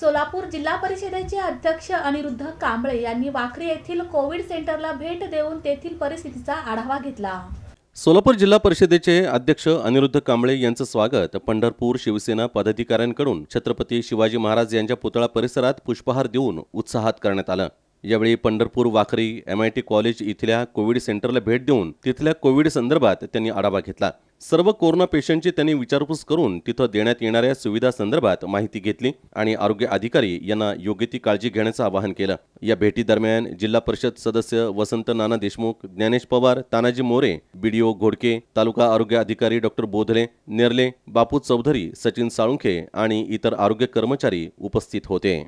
सोलापूर जिल्हा परिषदेचे अध्यक्ष अनिरुद्ध कांबळे यांनी वाखरी येथील कोविड सेंटरला भेट देऊन तेथील परिस्थितीचा आढावा घेतला सोलापूर जिल्हा परिषदेचे अध्यक्ष अनिरुद्ध कांबळे यांचं स्वागत पंढरपूर शिवसेना पदाधिकाऱ्यांकडून छत्रपती शिवाजी महाराज यांच्या पुतळा परिसरात पुष्पहार देऊन उत्साहात करण्यात आलं यावेळी Pandharpur Wakhari M I T college इथल्या कोविड सेंटरला भेट देऊन तिथल्या कोविड संदर्भात त्यांनी आढावा घेतला सर्व कोरोना पेशंटची त्यांनी विचारपूस करून तिथं देण्यात येणाऱ्या सुविधासंदर्भात माहिती घेतली आणि आरोग्य अधिकारी यांना योग्य ती काळजी घेण्याचं आवाहन केलं या भेटीदरम्यान जिल्हा परिषद सदस्य वसंत नाना देशमुख ज्ञानेश पवार तानाजी मोरे बीडीओ घोडके तालुका आरोग्य अधिकारी डॉक्टर बोधले नेरले बापू चौधरी सचिन साळुंखे आणि इतर आरोग्य कर्मचारी उपस्थित होते